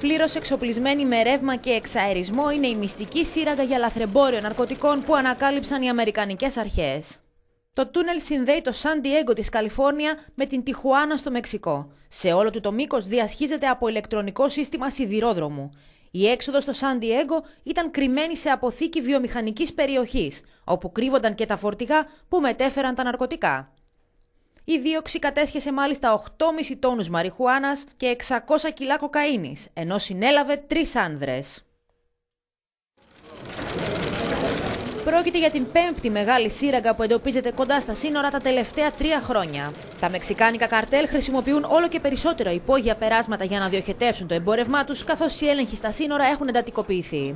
Πλήρως εξοπλισμένη με ρεύμα και εξαερισμό είναι η μυστική σύραγγα για λαθρεμπόριο ναρκωτικών που ανακάλυψαν οι Αμερικανικές αρχές. Το τούνελ συνδέει το Σαν Diego της Καλιφόρνια με την Τιχουάνα στο Μεξικό. Σε όλο του το μήκος διασχίζεται από ηλεκτρονικό σύστημα σιδηρόδρομου. Η έξοδος στο Σαν ήταν κρυμμένη σε αποθήκη βιομηχανικής περιοχής, όπου κρύβονταν και τα φορτηγά που μετέφεραν τα ναρκωτικά. Η δίωξη κατέσχεσε μάλιστα 8,5 τόνους μαριχουάνας και 600 κιλά κοκαίνης, ενώ συνέλαβε τρεις άνδρες. Πρόκειται για την πέμπτη μεγάλη σύραγγα που εντοπίζεται κοντά στα σύνορα τα τελευταία τρία χρόνια. Τα μεξικάνικα καρτέλ χρησιμοποιούν όλο και περισσότερο υπόγεια περάσματα για να διοχετεύσουν το εμπόρευμά τους, καθώς οι έλεγχοι στα σύνορα έχουν εντατικοποιηθεί.